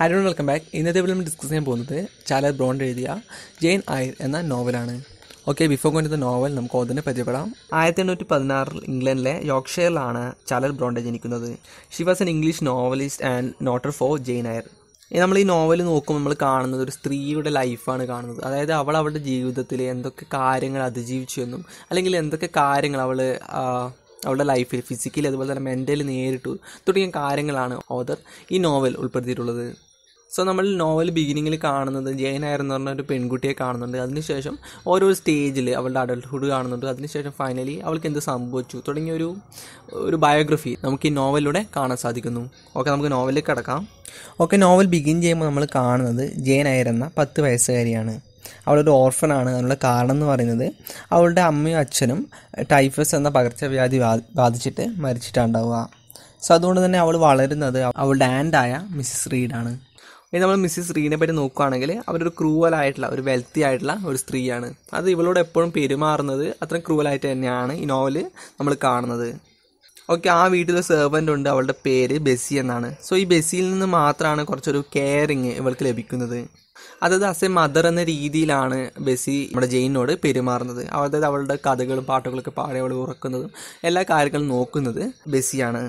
Hello welcome back ഇന്നത്തെ ഇവിടെ discuss ചെയ്യാൻ പോകുന്നത് ചാലർ ബ്രോണ്ട് എഴുതിയ ജെയിൻ ആയർ എന്ന നോവലാണ് okay before going the novel നമുക്ക് ഒതിനെ പരിചയപ്പെടാം ആയിരത്തി എണ്ണൂറ്റി പതിനാറിൽ ഇംഗ്ലണ്ടിലെ യോക്ഷയറിലാണ് ചാലർ ബ്രോണ്ട് ജനിക്കുന്നത് she was an English novelist and author of Jane Eyre നമ്മൾ ഈ നോവൽ നോക്കുമ്പോൾ നമ്മൾ കാണുന്നത് ഒരു സ്ത്രീയുടെ ലൈഫാണ് കാണുന്നത് അതായത് അവൾ അവളുടെ ജീവിതത്തിൽ എന്തൊക്കെ കാര്യങ്ങൾ അതിജീവിച്ചു എന്നും അല്ലെങ്കിൽ എന്തൊക്കെ കാര്യങ്ങൾ അവൾ അവളുടെ ലൈഫിൽ ഫിസിക്കലി അതുപോലെ തന്നെ മെൻ്റലി നേരിട്ടു തുടങ്ങിയ കാര്യങ്ങളാണ് ഓദർ ഈ നോവൽ ഉൾപ്പെടുത്തിയിട്ടുള്ളത് സോ നമ്മൾ നോവൽ ബിഗിനിങ്ങിൽ കാണുന്നത് ജയൻ എന്ന് പറഞ്ഞ ഒരു പെൺകുട്ടിയെ കാണുന്നുണ്ട് അതിനുശേഷം ഓരോ സ്റ്റേജിൽ അവളുടെ അഡൾട്ട്ഹുഡ് കാണുന്നുണ്ട് അതിനുശേഷം ഫൈനലി അവൾക്ക് എന്ത് സംഭവിച്ചു തുടങ്ങിയ ഒരു ഒരു ബയോഗ്രഫി നമുക്ക് ഈ നോവലിലൂടെ കാണാൻ സാധിക്കുന്നു ഓക്കെ നമുക്ക് നോവലിലേക്ക് കിടക്കാം ഓക്കെ നോവൽ ബിഗിൻ ചെയ്യുമ്പോൾ നമ്മൾ കാണുന്നത് ജയൻ എന്ന പത്ത് വയസ്സുകാരിയാണ് അവളൊരു ഓർഫനാണ് അതിനുള്ള കാരണം എന്ന് പറയുന്നത് അവളുടെ അമ്മയും അച്ഛനും ടൈഫസ് എന്ന പകർച്ചവ്യാധി ബാധിച്ചിട്ട് മരിച്ചിട്ടുണ്ടാവുക സോ അതുകൊണ്ട് തന്നെ അവൾ വളരുന്നത് അവളുടെ ആൻഡായ മിസ്സിസ് റീഡാണ് ഇനി നമ്മൾ മിസ്സിസ് റീനെ പറ്റി നോക്കുകയാണെങ്കിൽ അവരൊരു ക്രൂവലായിട്ടുള്ള ഒരു വെൽത്തി ആയിട്ടുള്ള ഒരു സ്ത്രീയാണ് അത് ഇവളോട് എപ്പോഴും പെരുമാറുന്നത് അത്ര ക്രൂവലായിട്ട് തന്നെയാണ് ഈ നോവൽ നമ്മൾ കാണുന്നത് ഓക്കെ ആ വീട്ടിലെ സെർവൻ്റ് ഉണ്ട് അവളുടെ പേര് ബെസി എന്നാണ് സോ ഈ ബെസിയിൽ നിന്ന് മാത്രമാണ് കുറച്ചൊരു കെയറിങ് ഇവൾക്ക് ലഭിക്കുന്നത് അതായത് എ മദർ എന്ന രീതിയിലാണ് ബെസി നമ്മുടെ ജെയിനോട് പെരുമാറുന്നത് അതായത് അവളുടെ കഥകളും പാട്ടുകളൊക്കെ പാടി അവൾ ഉറക്കുന്നതും എല്ലാ കാര്യങ്ങളും നോക്കുന്നത് ബെസിയാണ്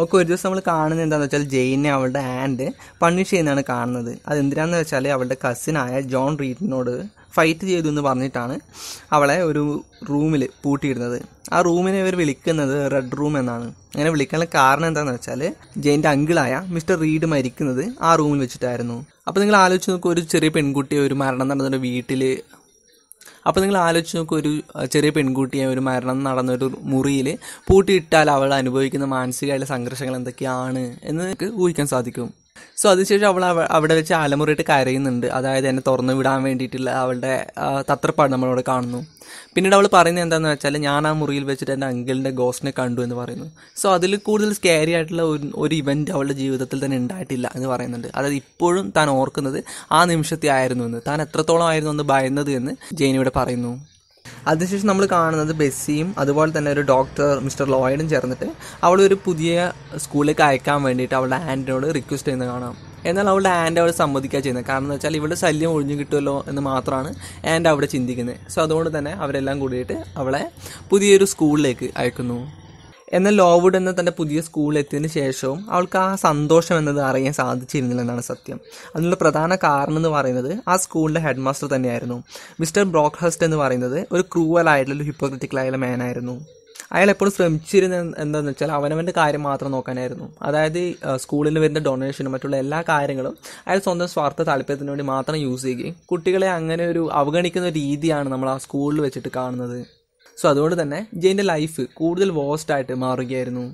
ഒക്കെ ഒരു ദിവസം നമ്മൾ കാണുന്നത് എന്താണെന്ന് വെച്ചാൽ ജെയിനെ അവളുടെ ആൻഡ് പണിഷ് ചെയ്യുന്നതാണ് കാണുന്നത് എന്തിനാന്ന് വെച്ചാൽ അവളുടെ കസിനായ ജോൺ റീറ്റിനോട് ഫൈറ്റ് ചെയ്തു എന്ന് പറഞ്ഞിട്ടാണ് അവളെ ഒരു റൂമിൽ പൂട്ടിയിരുന്നത് ആ റൂമിനെ ഇവർ വിളിക്കുന്നത് റെഡ് റൂം എന്നാണ് അങ്ങനെ വിളിക്കാനുള്ള കാരണം എന്താണെന്ന് വെച്ചാൽ ജെയിൻ്റെ അങ്കിളായ മിസ്റ്റർ റീഡ് മരിക്കുന്നത് ആ റൂമിൽ വെച്ചിട്ടായിരുന്നു അപ്പോൾ നിങ്ങൾ ആലോചിച്ച് നോക്കുക ഒരു ചെറിയ പെൺകുട്ടി ഒരു മരണം നടന്നിട്ട് വീട്ടിൽ അപ്പോൾ നിങ്ങൾ ആലോചിച്ച് നോക്കുക ഒരു ചെറിയ പെൺകുട്ടിയെ ഒരു മരണം നടന്ന ഒരു മുറിയിൽ പൂട്ടിയിട്ടാൽ അവൾ അനുഭവിക്കുന്ന മാനസികമായുള്ള സംഘർഷങ്ങൾ എന്തൊക്കെയാണ് എന്ന് നിങ്ങൾക്ക് ഊഹിക്കാൻ സാധിക്കും സോ അതിനുശേഷം അവൾ അവിടെ വെച്ച് അലമുറിയിട്ട് കരയുന്നുണ്ട് അതായത് എന്നെ തുറന്നു വിടാൻ വേണ്ടിയിട്ടുള്ള അവളുടെ തത്രപ്പാട് നമ്മളവിടെ കാണുന്നു പിന്നീട് അവൾ പറയുന്നത് എന്താണെന്ന് വെച്ചാൽ ഞാൻ ആ മുറിയിൽ വെച്ചിട്ട് എൻ്റെ അങ്കിളിൻ്റെ ഗോസ്റ്റിനെ കണ്ടു എന്ന് പറയുന്നു സോ അതിൽ കൂടുതൽ സ്കാരി ആയിട്ടുള്ള ഒരു ഒരു ഇവൻറ്റ് അവളുടെ ജീവിതത്തിൽ തന്നെ ഉണ്ടായിട്ടില്ല എന്ന് പറയുന്നുണ്ട് അതായത് ഇപ്പോഴും താൻ ഓർക്കുന്നത് ആ നിമിഷത്തെ ആയിരുന്നു എന്ന് താൻ എത്രത്തോളം ആയിരുന്നു എന്ന് ഭയന്നത് എന്ന് ജെയിനിയുടെ പറയുന്നു അതിനുശേഷം നമ്മൾ കാണുന്നത് ബെസ്സിയും അതുപോലെ തന്നെ ഒരു ഡോക്ടർ മിസ്റ്റർ ലോയിഡും ചേർന്നിട്ട് അവളെ ഒരു പുതിയ സ്കൂളിലേക്ക് അയക്കാൻ വേണ്ടിയിട്ട് അവളുടെ ആൻറ്റിനോട് റിക്വസ്റ്റ് ചെയ്യുന്നത് കാണാം എന്നാൽ അവളുടെ ആൻഡ് അവിടെ സമ്മതിക്കുക ചെയ്യുന്നത് കാരണം എന്ന് വെച്ചാൽ ഇവളുടെ ശല്യം ഒഴിഞ്ഞു കിട്ടുമല്ലോ എന്ന് മാത്രമാണ് ആൻഡ് അവിടെ ചിന്തിക്കുന്നത് സോ അതുകൊണ്ട് തന്നെ അവരെല്ലാം കൂടിയിട്ട് അവളെ പുതിയൊരു സ്കൂളിലേക്ക് അയക്കുന്നു എന്നാൽ ലോവുഡ് എന്ന തൻ്റെ പുതിയ സ്കൂളിൽ എത്തിയതിന് ശേഷവും അവൾക്ക് ആ സന്തോഷം എന്നത് അറിയാൻ സാധിച്ചിരുന്നില്ല എന്നാണ് സത്യം അതിനുള്ള പ്രധാന കാരണം എന്ന് പറയുന്നത് ആ സ്കൂളിൻ്റെ ഹെഡ് മാസ്റ്റർ തന്നെയായിരുന്നു മിസ്റ്റർ ബ്രോക്ക്ഹസ്റ്റ് എന്ന് പറയുന്നത് ഒരു ക്രൂവൽ ആയിട്ടുള്ള ഒരു ഹിപ്പോക്രിറ്റിക്കലായുള്ള ആയിരുന്നു അയാൾ എപ്പോഴും ശ്രമിച്ചിരുന്ന എന്താണെന്ന് വെച്ചാൽ അവനവൻ്റെ കാര്യം മാത്രം നോക്കാനായിരുന്നു അതായത് സ്കൂളിൽ വരുന്ന ഡൊണേഷനും മറ്റുള്ള എല്ലാ കാര്യങ്ങളും അയാൾ സ്വന്തം സ്വാർത്ഥ താല്പര്യത്തിന് വേണ്ടി മാത്രം യൂസ് ചെയ്യുകയും കുട്ടികളെ അങ്ങനെ ഒരു അവഗണിക്കുന്ന രീതിയാണ് നമ്മൾ ആ സ്കൂളിൽ വെച്ചിട്ട് കാണുന്നത് സോ അതുകൊണ്ട് തന്നെ ജെയിൻ്റെ ലൈഫ് കൂടുതൽ വേസ്റ്റ് ആയിട്ട് മാറുകയായിരുന്നു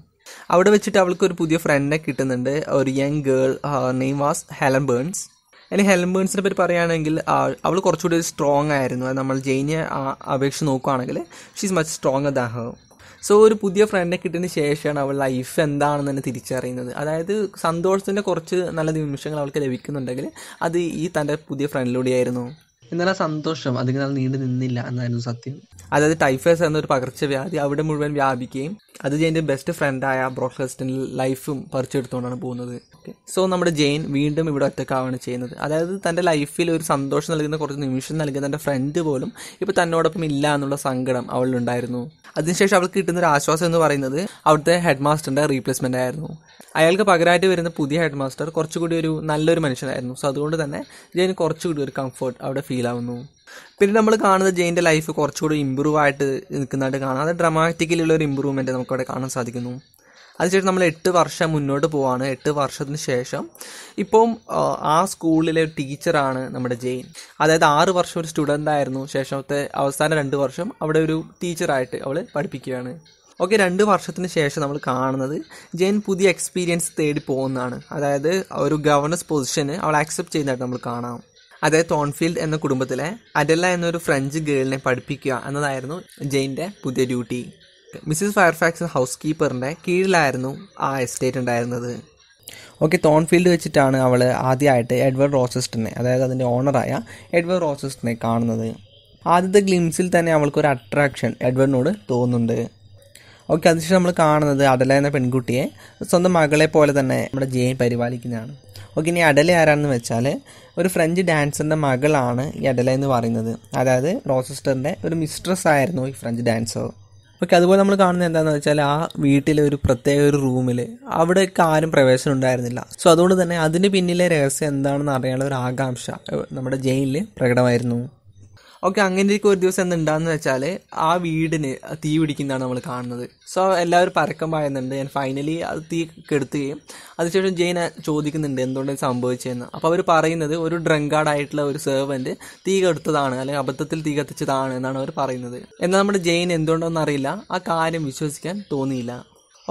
അവിടെ വെച്ചിട്ട് അവൾക്ക് ഒരു പുതിയ ഫ്രണ്ടിനെ കിട്ടുന്നുണ്ട് ഒരു young girl name was Helen Burns ഇനി ഹെലൻ ബേൺസിനെ പറ്റി പറയുകയാണെങ്കിൽ അവൾ കുറച്ചുകൂടി സ്ട്രോങ് ആയിരുന്നു നമ്മൾ ജെയിനെ അപേക്ഷിച്ച് നോക്കുകയാണെങ്കിൽ she's much strong than so ഒരു പുതിയ ഫ്രണ്ടിനെ കിട്ടിയതിന് ശേഷമാണ് അവൾ ലൈഫ് എന്താണെന്ന് തന്നെ തിരിച്ചറിയുന്നത് അതായത് സന്തോഷത്തിൻ്റെ കുറച്ച് നല്ല നിമിഷങ്ങൾ അവൾക്ക് ലഭിക്കുന്നുണ്ടെങ്കിൽ അത് ഈ തൻ്റെ പുതിയ ഫ്രണ്ടിലൂടെയായിരുന്നു എന്നാൽ ആ സന്തോഷം അധികം നാൾ നീണ്ടു നിന്നില്ല എന്നായിരുന്നു സത്യം അതായത് ടൈഫസ് എന്നൊരു പകർച്ചവ്യാധി അവിടെ മുഴുവൻ വ്യാപിക്കുകയും അത് ജെയിൻ്റെ ബെസ്റ്റ് ഫ്രണ്ടായ ബ്രോഡ്ഹസ്റ്റിൻ ലൈഫും പറിച്ചെടുത്തുകൊണ്ടാണ് പോകുന്നത് സോ നമ്മുടെ ജെയിൻ വീണ്ടും ഇവിടെ ഒറ്റക്കാവാണ് ചെയ്യുന്നത് അതായത് തൻ്റെ ലൈഫിൽ ഒരു സന്തോഷം നൽകുന്ന കുറച്ച് നിമിഷം നൽകുന്ന തൻ്റെ ഫ്രണ്ട് പോലും ഇപ്പോൾ തന്നോടൊപ്പം ഇല്ല എന്നുള്ള സങ്കടം അവളിലുണ്ടായിരുന്നു അതിനുശേഷം അവൾക്ക് കിട്ടുന്ന ഒരു ആശ്വാസം എന്ന് പറയുന്നത് അവിടുത്തെ ഹെഡ് മാസ്റ്ററിന്റെ റീപ്ലേസ്മെന്റ് ആയിരുന്നു അയാൾക്ക് പകരമായിട്ട് വരുന്ന പുതിയ ഹെഡ് മാസ്റ്റർ കുറച്ചുകൂടി ഒരു നല്ലൊരു മനുഷ്യനായിരുന്നു സോ അതുകൊണ്ട് തന്നെ ജെയിന് കുറച്ചുകൂടി ഒരു കംഫർട്ട് അവിടെ ഫീൽ ആവുന്നു പിന്നെ നമ്മൾ കാണുന്ന ജെയിൻ്റെ ലൈഫ് കുറച്ചുകൂടി ഇമ്പ്രൂവ് ആയിട്ട് നിൽക്കുന്നതായിട്ട് കാണാം അത് ഉള്ള ഒരു ഇമ്പ്രൂവ്മെന്റ് നമുക്കവിടെ കാണാൻ സാധിക്കുന്നു അതിനുശേഷം നമ്മൾ എട്ട് വർഷം മുന്നോട്ട് പോവാണ് എട്ട് വർഷത്തിന് ശേഷം ഇപ്പം ആ സ്കൂളിലെ ടീച്ചറാണ് നമ്മുടെ ജെയിൻ അതായത് ആറ് വർഷം ഒരു സ്റ്റുഡൻ്റ് ആയിരുന്നു ശേഷത്തെ അവസാന രണ്ട് വർഷം അവിടെ ഒരു ടീച്ചറായിട്ട് അവൾ പഠിപ്പിക്കുകയാണ് ഓക്കെ രണ്ട് വർഷത്തിന് ശേഷം നമ്മൾ കാണുന്നത് ജെയിൻ പുതിയ എക്സ്പീരിയൻസ് തേടി പോകുന്നതാണ് അതായത് ഒരു ഗവർണൻസ് പൊസിഷന് അവൾ അക്സെപ്റ്റ് ചെയ്യുന്നതായിട്ട് നമ്മൾ കാണാം അതായത് തോൺഫീൽഡ് എന്ന കുടുംബത്തിലെ അഡല്ല എന്നൊരു ഫ്രഞ്ച് ഗേളിനെ പഠിപ്പിക്കുക എന്നതായിരുന്നു ജെയിൻ്റെ പുതിയ ഡ്യൂട്ടി മിസ്സിസ് ഫയർഫാക്സ് ഹൗസ് കീപ്പറിൻ്റെ കീഴിലായിരുന്നു ആ എസ്റ്റേറ്റ് ഉണ്ടായിരുന്നത് ഓക്കെ തോൺഫീൽഡ് വെച്ചിട്ടാണ് അവൾ ആദ്യമായിട്ട് എഡ്വേർഡ് റോസസ്റ്റിനെ അതായത് അതിൻ്റെ ഓണറായ എഡ്വേർഡ് റോസസ്റ്റിനെ കാണുന്നത് ആദ്യത്തെ ഗ്ലിംസിൽ തന്നെ അവൾക്കൊരു അട്രാക്ഷൻ എഡ്വേർഡിനോട് തോന്നുന്നുണ്ട് ഓക്കെ അതിനുശേഷം നമ്മൾ കാണുന്നത് അടല എന്ന പെൺകുട്ടിയെ സ്വന്തം മകളെ പോലെ തന്നെ നമ്മുടെ ജെ പരിപാലിക്കുന്നതാണ് ഓക്കെ ഇനി അടല ആരാണെന്ന് വെച്ചാൽ ഒരു ഫ്രഞ്ച് ഡാൻസറിൻ്റെ മകളാണ് ഈ അടല എന്ന് പറയുന്നത് അതായത് റോസിസ്റ്ററിൻ്റെ ഒരു മിസ്ട്രസ് ആയിരുന്നു ഈ ഫ്രഞ്ച് ഡാൻസർ ഓക്കെ അതുപോലെ നമ്മൾ കാണുന്ന എന്താണെന്ന് വെച്ചാൽ ആ വീട്ടിലെ ഒരു പ്രത്യേക ഒരു റൂമിൽ അവിടെയൊക്കെ ആരും പ്രവേശനം ഉണ്ടായിരുന്നില്ല സോ അതുകൊണ്ട് തന്നെ അതിന് പിന്നിലെ രഹസ്യം എന്താണെന്ന് അറിയാനുള്ള ഒരു ആകാംക്ഷ നമ്മുടെ ജയിലിൽ പ്രകടമായിരുന്നു ഓക്കെ അങ്ങനെയൊക്കെ ഒരു ദിവസം എന്താണെന്ന് വെച്ചാൽ ആ വീടിന് തീ പിടിക്കുന്നതാണ് നമ്മൾ കാണുന്നത് സോ എല്ലാവരും പരക്കം പായുന്നുണ്ട് ഞാൻ ഫൈനലി അത് തീ കെടുത്തുകയും അതിനുശേഷം ജെയിൻ ചോദിക്കുന്നുണ്ട് എന്തുകൊണ്ടാണ് സംഭവിച്ചതെന്ന് അപ്പോൾ അവർ പറയുന്നത് ഒരു ഡ്രങ്കാർഡായിട്ടുള്ള ഒരു സെർവൻറ്റ് തീ കെടുത്തതാണ് അല്ലെങ്കിൽ അബദ്ധത്തിൽ തീ കത്തിച്ചതാണ് എന്നാണ് അവർ പറയുന്നത് എന്നാൽ നമ്മുടെ ജെയിൻ എന്തുകൊണ്ടാണെന്ന് അറിയില്ല ആ കാര്യം വിശ്വസിക്കാൻ തോന്നിയില്ല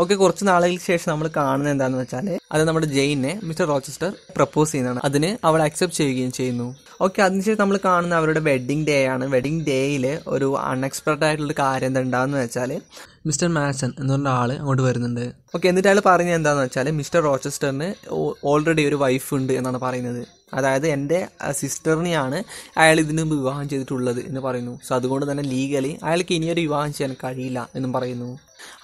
ഓക്കെ കുറച്ച് നാളുകൾക്ക് ശേഷം നമ്മൾ കാണുന്നത് എന്താണെന്ന് വെച്ചാൽ അത് നമ്മുടെ ജെയിനെ മിസ്റ്റർ റോച്ചസ്റ്റർ പ്രപ്പോസ് ചെയ്യുന്നതാണ് അതിന് അവൾ അക്സെപ്റ്റ് ചെയ്യുകയും ചെയ്യുന്നു ഓക്കെ അതിനുശേഷം നമ്മൾ കാണുന്ന അവരുടെ വെഡിങ് ഡേ ആണ് വെഡിങ് ഡേയിൽ ഒരു അൺഎക്സ്പെക്റ്റഡ് ആയിട്ടുള്ള കാര്യം എന്താ വെച്ചാൽ മിസ്റ്റർ മാസൺ എന്ന് പറഞ്ഞ ആൾ അങ്ങോട്ട് വരുന്നുണ്ട് ഓക്കെ എന്നിട്ട് അയാൾ പറഞ്ഞത് എന്താണെന്ന് വെച്ചാൽ മിസ്റ്റർ റോച്ചസ്റ്ററിന് ഓൾറെഡി ഒരു വൈഫ് ഉണ്ട് എന്നാണ് പറയുന്നത് അതായത് എൻ്റെ സിസ്റ്ററിനെയാണ് അയാൾ ഇതിനു മുമ്പ് വിവാഹം ചെയ്തിട്ടുള്ളത് എന്ന് പറയുന്നു സോ അതുകൊണ്ട് തന്നെ ലീഗലി അയാൾക്ക് ഇനിയൊരു വിവാഹം ചെയ്യാൻ കഴിയില്ല എന്നും പറയുന്നു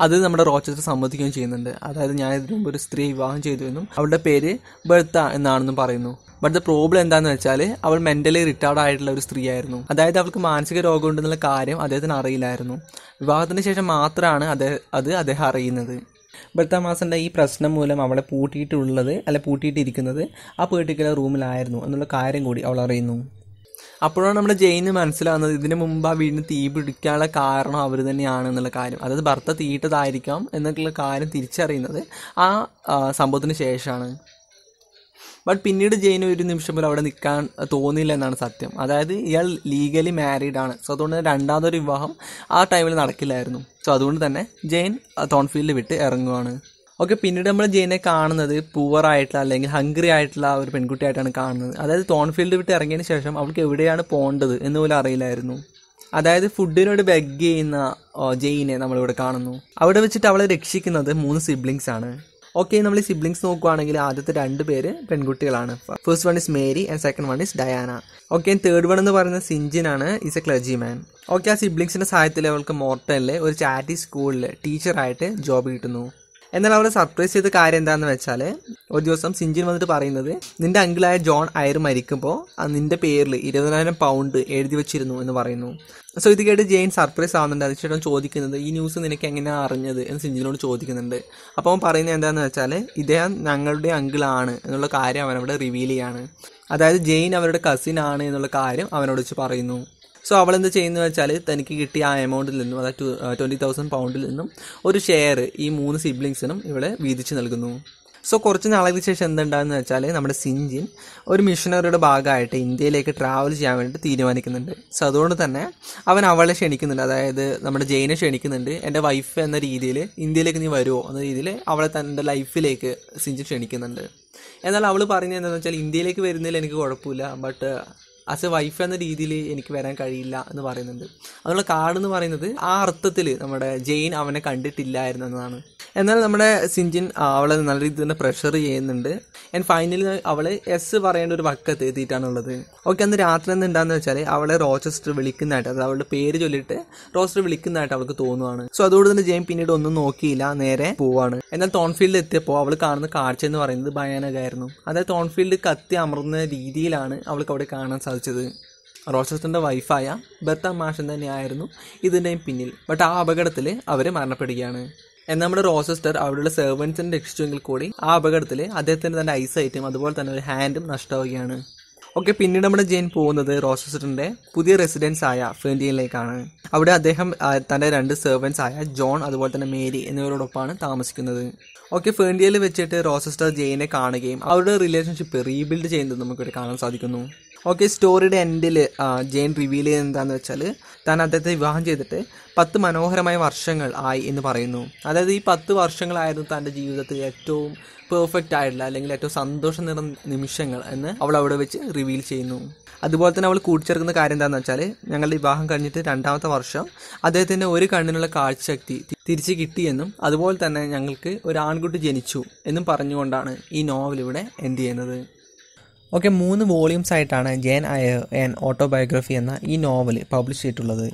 അത് നമ്മുടെ റോച്ചസ്റ്റർ സമ്മതിക്കുകയും ചെയ്യുന്നുണ്ട് അതായത് ഞാൻ ഇതിനു മുമ്പ് ഒരു സ്ത്രീ വിവാഹം ചെയ്തു എന്നും അവളുടെ പേര് ബെർത്ത എന്നാണെന്നും പറയുന്നു ബട്ട് ദ പ്രോബ്ലം എന്താണെന്ന് വെച്ചാൽ അവൾ മെൻ്റലി റിട്ടയർഡ് ആയിട്ടുള്ള ഒരു സ്ത്രീ ആയിരുന്നു അതായത് അവൾക്ക് മാനസിക രോഗം ഉണ്ടെന്നുള്ള കാര്യം അദ്ദേഹത്തിന് അറിയില്ലായിരുന്നു വിവാഹത്തിന് ശേഷം മാത്രമാണ് അത് അത് അദ്ദേഹം അറിയുന്നത് ഭർത്താമാസൻ്റെ ഈ പ്രശ്നം മൂലം അവളെ പൂട്ടിയിട്ടുള്ളത് അല്ല പൂട്ടിയിട്ടിരിക്കുന്നത് ആ പെർട്ടിക്കുലർ റൂമിലായിരുന്നു എന്നുള്ള കാര്യം കൂടി അവൾ അറിയുന്നു അപ്പോഴാണ് നമ്മുടെ ജയിന് മനസ്സിലാകുന്നത് ഇതിനു മുമ്പ് ആ വീടിന് തീ പിടിക്കാനുള്ള കാരണം അവർ തന്നെയാണ് എന്നുള്ള കാര്യം അതായത് ഭർത്ത തീയിട്ടതായിരിക്കാം എന്നുള്ള കാര്യം തിരിച്ചറിയുന്നത് ആ സംഭവത്തിന് ശേഷമാണ് ബട്ട് പിന്നീട് ജെയിന് ഒരു നിമിഷം പോലും അവിടെ നിൽക്കാൻ തോന്നില്ല എന്നാണ് സത്യം അതായത് ഇയാൾ ലീഗലി മാരീഡ് ആണ് സോ അതുകൊണ്ട് രണ്ടാമതൊരു വിവാഹം ആ ടൈമിൽ നടക്കില്ലായിരുന്നു സോ അതുകൊണ്ട് തന്നെ ജെയിൻ തോൺഫീൽഡ് വിട്ട് ഇറങ്ങുവാണ് ഓക്കെ പിന്നീട് നമ്മൾ ജെയിനെ കാണുന്നത് പൂവർ ആയിട്ടുള്ള അല്ലെങ്കിൽ ഹംഗ്രി ആയിട്ടുള്ള ഒരു പെൺകുട്ടിയായിട്ടാണ് കാണുന്നത് അതായത് തോൺഫീൽഡ് വിട്ട് ഇറങ്ങിയതിന് ശേഷം അവൾക്ക് എവിടെയാണ് പോകേണ്ടത് എന്ന് പോലും അറിയില്ലായിരുന്നു അതായത് ഫുഡിനോട് ബെഗ് ചെയ്യുന്ന ജെയിനെ നമ്മളിവിടെ കാണുന്നു അവിടെ വെച്ചിട്ട് അവളെ രക്ഷിക്കുന്നത് മൂന്ന് സിബ്ലിങ്സ് ആണ് ഓക്കെ നമ്മൾ സിബ്ലിങ്സ് നോക്കുകയാണെങ്കിൽ ആദ്യത്തെ രണ്ട് പേര് പെൺകുട്ടികളാണ് first one is Mary and second one is Diana okay third one എന്ന് പറയുന്ന സിഞ്ചിൻ ആണ് is a clergy man okay ആ സിബ്ലിങ്സിന്റെ സഹായത്തിൽ അവൾക്ക് മോർട്ടലിലെ ഒരു ചാരിറ്റി സ്കൂളിൽ ടീച്ചറായിട്ട് ജോബ് കിട്ടുന്നു എന്നാൽ അവരെ സർപ്രൈസ് ചെയ്ത കാര്യം എന്താണെന്ന് വെച്ചാൽ ഒരു ദിവസം സിഞ്ചിൻ വന്നിട്ട് പറയുന്നത് നിന്റെ അങ്കിളായ ജോൺ അയർ മരിക്കുമ്പോൾ നിന്റെ പേരിൽ ഇരുപതിനായിരം പൗണ്ട് എഴുതി വെച്ചിരുന്നു എന്ന് പറയുന്നു സോ ഇത് കേട്ട് ജെയിൻ സർപ്രൈസ് ആവുന്നുണ്ട് അതിനുശേഷം ചോദിക്കുന്നത് ഈ ന്യൂസ് നിനക്ക് എങ്ങനെയാണ് അറിഞ്ഞത് എന്ന് സിഞ്ചിനോട് ചോദിക്കുന്നുണ്ട് അപ്പോൾ അവൻ പറയുന്നത് എന്താണെന്ന് വെച്ചാൽ ഇദ്ദേഹം ഞങ്ങളുടെ അങ്കിളാണ് എന്നുള്ള കാര്യം അവനവിടെ റിവീൽ ചെയ്യാണ് അതായത് ജെയിൻ അവരുടെ കസിൻ ആണ് എന്നുള്ള കാര്യം അവനോട് വെച്ച് പറയുന്നു സോ അവൾ എന്ത് ചെയ്യുന്നത് വെച്ചാൽ തനിക്ക് കിട്ടിയ ആ എമൗണ്ടിൽ നിന്നും അതായത് ടു ട്വൻറ്റി തൗസൻഡ് പൗണ്ടിൽ നിന്നും ഒരു ഷെയർ ഈ മൂന്ന് സിബ്ലിങ്സിനും ഇവിടെ വീതിച്ച് നൽകുന്നു സോ കുറച്ച് നാളുകൾക്ക് ശേഷം എന്തുണ്ടാകുന്ന വെച്ചാൽ നമ്മുടെ സിഞ്ചിൻ ഒരു മിഷനറിയുടെ ഭാഗമായിട്ട് ഇന്ത്യയിലേക്ക് ട്രാവൽ ചെയ്യാൻ വേണ്ടിയിട്ട് തീരുമാനിക്കുന്നുണ്ട് സോ അതുകൊണ്ട് തന്നെ അവൻ അവളെ ക്ഷണിക്കുന്നുണ്ട് അതായത് നമ്മുടെ ജയിനെ ക്ഷണിക്കുന്നുണ്ട് എൻ്റെ വൈഫ് എന്ന രീതിയിൽ ഇന്ത്യയിലേക്ക് നീ വരുമോ എന്ന രീതിയിൽ അവളെ തൻ്റെ ലൈഫിലേക്ക് സിഞ്ചിൻ ക്ഷണിക്കുന്നുണ്ട് എന്നാൽ അവൾ പറഞ്ഞത് എന്താണെന്ന് വെച്ചാൽ ഇന്ത്യയിലേക്ക് വരുന്നതിൽ എനിക്ക് കുഴപ്പമില്ല ബട്ട് ആസ് എ വൈഫ് എന്ന രീതിയിൽ എനിക്ക് വരാൻ കഴിയില്ല എന്ന് പറയുന്നുണ്ട് അതുകൊണ്ട് കാർഡ് എന്ന് പറയുന്നത് ആ അർത്ഥത്തിൽ നമ്മുടെ ജെയിൻ അവനെ കണ്ടിട്ടില്ലായിരുന്നു എന്നതാണ് എന്നാൽ നമ്മുടെ സിഞ്ചിൻ അവളെ നല്ല രീതിയിൽ തന്നെ പ്രഷർ ചെയ്യുന്നുണ്ട് ആൻഡ് ഫൈനലി അവൾ എസ് പറയേണ്ട ഒരു പക്കത്ത് എത്തിയിട്ടാണുള്ളത് ഓക്കെ അന്ന് രാത്രി എന്ന് എന്താണെന്ന് വെച്ചാൽ അവളെ റോസ്റ്റർ വിളിക്കുന്നതായിട്ട് അതായത് അവളുടെ പേര് ചൊല്ലിയിട്ട് റോസ്റ്റർ വിളിക്കുന്നതായിട്ട് അവൾക്ക് തോന്നുവാണ് സോ അതുകൊണ്ട് തന്നെ ജെയിൻ പിന്നീട് ഒന്നും നോക്കിയില്ല നേരെ പോവാണ് എന്നാൽ തോൺഫീൽഡിൽ എത്തിയപ്പോൾ അവൾ കാണുന്ന കാഴ്ച എന്ന് പറയുന്നത് ഭയാനകമായിരുന്നു അതായത് തോൺഫീൽഡ് കത്തി അമർന്ന രീതിയിലാണ് അവൾക്ക് അവിടെ കാണാൻ സാധിച്ചത് സംഭവിച്ചത് റോച്ചസ്റ്ററിൻ്റെ വൈഫായ ബത്ത മാഷൻ തന്നെയായിരുന്നു ഇതിൻ്റെയും പിന്നിൽ ബട്ട് ആ അപകടത്തിൽ അവർ മരണപ്പെടുകയാണ് എന്നാൽ നമ്മുടെ റോസസ്റ്റർ അവിടെയുള്ള സെർവൻസിനെ രക്ഷിച്ചുവെങ്കിൽ കൂടി ആ അപകടത്തിൽ അദ്ദേഹത്തിന് തൻ്റെ ഐറ്റം അതുപോലെ തന്നെ ഒരു ഹാൻഡും നഷ്ടമാവുകയാണ് ഓക്കെ പിന്നീട് നമ്മുടെ ജെയിൻ പോകുന്നത് റോസസ്റ്ററിൻ്റെ പുതിയ റെസിഡൻസ് ആയ ഫേണ്ടിയനിലേക്കാണ് അവിടെ അദ്ദേഹം തൻ്റെ രണ്ട് സെർവൻസ് ആയ ജോൺ അതുപോലെ തന്നെ മേരി എന്നിവരോടൊപ്പമാണ് താമസിക്കുന്നത് ഓക്കെ ഫേണ്ടിയയിൽ വെച്ചിട്ട് റോസസ്റ്റർ ജെയിനെ കാണുകയും അവരുടെ റിലേഷൻഷിപ്പ് റീബിൽഡ് ചെയ്യുന്നത് നമുക്കിവിടെ കാണാൻ സാധിക്കുന്നു ഓക്കെ സ്റ്റോറിയുടെ എൻഡിൽ ജെയിൻ റിവീൽ ചെയ്ത് എന്താണെന്ന് വെച്ചാൽ താൻ അദ്ദേഹത്തെ വിവാഹം ചെയ്തിട്ട് പത്ത് മനോഹരമായ വർഷങ്ങൾ ആയി എന്ന് പറയുന്നു അതായത് ഈ പത്ത് വർഷങ്ങളായിരുന്നു തൻ്റെ ജീവിതത്തിൽ ഏറ്റവും പെർഫെക്റ്റ് ആയിട്ടുള്ള അല്ലെങ്കിൽ ഏറ്റവും സന്തോഷം നിറഞ്ഞ നിമിഷങ്ങൾ എന്ന് അവൾ അവിടെ വെച്ച് റിവീൽ ചെയ്യുന്നു അതുപോലെ തന്നെ അവൾ കൂട്ടിച്ചേർക്കുന്ന കാര്യം എന്താണെന്ന് വെച്ചാൽ ഞങ്ങളുടെ വിവാഹം കഴിഞ്ഞിട്ട് രണ്ടാമത്തെ വർഷം അദ്ദേഹത്തിൻ്റെ ഒരു കണ്ണിനുള്ള കാഴ്ചശക്തി തിരിച്ചു കിട്ടിയെന്നും അതുപോലെ തന്നെ ഞങ്ങൾക്ക് ഒരു ആൺകുട്ടി ജനിച്ചു എന്നും പറഞ്ഞുകൊണ്ടാണ് ഈ നോവൽ ഇവിടെ എന്ത് ചെയ്യുന്നത് ഓക്കെ മൂന്ന് വോളിയൂംസ് ആയിട്ടാണ് ജേൻ അയർ ആൻ ഓട്ടോബയോഗ്രഫി എന്ന ഈ നോവൽ പബ്ലിഷ് ചെയ്തിട്ടുള്ളത്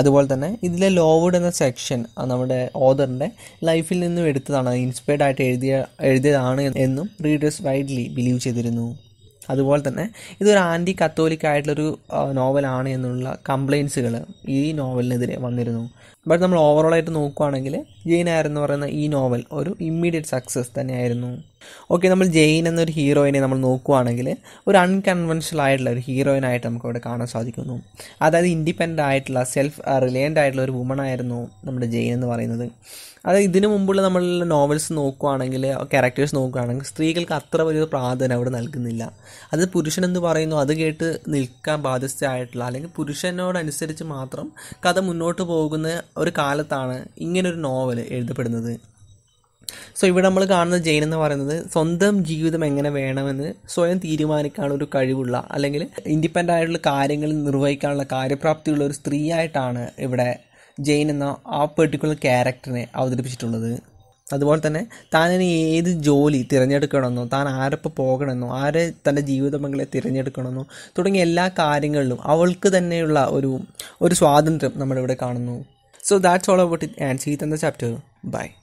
അതുപോലെ തന്നെ ഇതിലെ ലോവുഡ് എന്ന സെക്ഷൻ നമ്മുടെ ഓദറിൻ്റെ ലൈഫിൽ നിന്നും എടുത്തതാണ് ഇൻസ്പയർഡ് ആയിട്ട് എഴുതിയ എഴുതിയതാണ് എന്നും റീഡേഴ്സ് വൈഡ്ലി ബിലീവ് ചെയ്തിരുന്നു അതുപോലെ തന്നെ ഇതൊരു ആൻറ്റി കത്തോലിക് ആയിട്ടുള്ളൊരു നോവലാണ് എന്നുള്ള കംപ്ലയിൻസുകൾ ഈ നോവലിനെതിരെ വന്നിരുന്നു ബട്ട് നമ്മൾ ഓവറോളായിട്ട് നോക്കുകയാണെങ്കിൽ ജെയിൻ ആയർ എന്ന് പറയുന്ന ഈ നോവൽ ഒരു ഇമ്മീഡിയറ്റ് സക്സസ് തന്നെയായിരുന്നു ഓക്കെ നമ്മൾ ജെയിൻ എന്നൊരു ഹീറോയിനെ നമ്മൾ നോക്കുകയാണെങ്കിൽ ഒരു അൺകൺവെൻഷണൽ ആയിട്ടുള്ള ഒരു ഹീറോയിനായിട്ട് നമുക്ക് ഇവിടെ കാണാൻ സാധിക്കുന്നു അതായത് ഇൻഡിപെൻഡൻ്റ് ആയിട്ടുള്ള സെൽഫ് റിലയൻ്റ് ആയിട്ടുള്ള ഒരു വുമൺ ആയിരുന്നു നമ്മുടെ ജെയിൻ എന്ന് പറയുന്നത് അത് ഇതിനു മുമ്പുള്ള നമ്മൾ നോവൽസ് നോക്കുകയാണെങ്കിൽ ക്യാരക്ടേഴ്സ് നോക്കുകയാണെങ്കിൽ സ്ത്രീകൾക്ക് അത്ര വലിയ പ്രാധാന്യം അവിടെ നൽകുന്നില്ല അത് പുരുഷനെന്ന് പറയുന്നു അത് കേട്ട് നിൽക്കാൻ ബാധ്യസ്ഥയായിട്ടുള്ള അല്ലെങ്കിൽ പുരുഷനോടനുസരിച്ച് മാത്രം കഥ മുന്നോട്ട് പോകുന്ന ഒരു കാലത്താണ് ഇങ്ങനൊരു നോവൽ എഴുതപ്പെടുന്നത് സോ ഇവിടെ നമ്മൾ കാണുന്ന ജെയിൻ എന്ന് പറയുന്നത് സ്വന്തം ജീവിതം എങ്ങനെ വേണമെന്ന് സ്വയം തീരുമാനിക്കാനുള്ള ഒരു കഴിവുള്ള അല്ലെങ്കിൽ ഇൻഡിപെൻഡൻ്റ് ആയിട്ടുള്ള കാര്യങ്ങൾ നിർവഹിക്കാനുള്ള കാര്യപ്രാപ്തിയുള്ള ഒരു സ്ത്രീയായിട്ടാണ് ഇവിടെ ജെയിൻ എന്ന ആ പെർട്ടിക്കുലർ ക്യാരക്ടറിനെ അവതരിപ്പിച്ചിട്ടുള്ളത് അതുപോലെ തന്നെ താൻ ഇനി ഏത് ജോലി തിരഞ്ഞെടുക്കണമെന്നോ താൻ ആരൊപ്പം പോകണമെന്നോ ആരെ തൻ്റെ ജീവിത പങ്കളെ തിരഞ്ഞെടുക്കണമെന്നോ തുടങ്ങിയ എല്ലാ കാര്യങ്ങളിലും അവൾക്ക് തന്നെയുള്ള ഒരു ഒരു സ്വാതന്ത്ര്യം നമ്മളിവിടെ കാണുന്നു So that's all about it and see you in the chapter. Bye.